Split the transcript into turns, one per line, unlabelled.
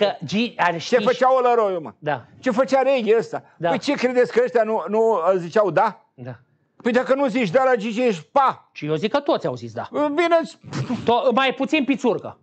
Adică, G, ar ști... Ce făcea Olăroiu, mă? Da. Ce făcea Reghi ăsta? Da.
Păi ce credeți că ăștia nu, nu uh, ziceau da? Da. Păi dacă nu zici da la Gigi, ești pa. Și eu zic că toți au zis da. Bine. mai puțin pițurcă.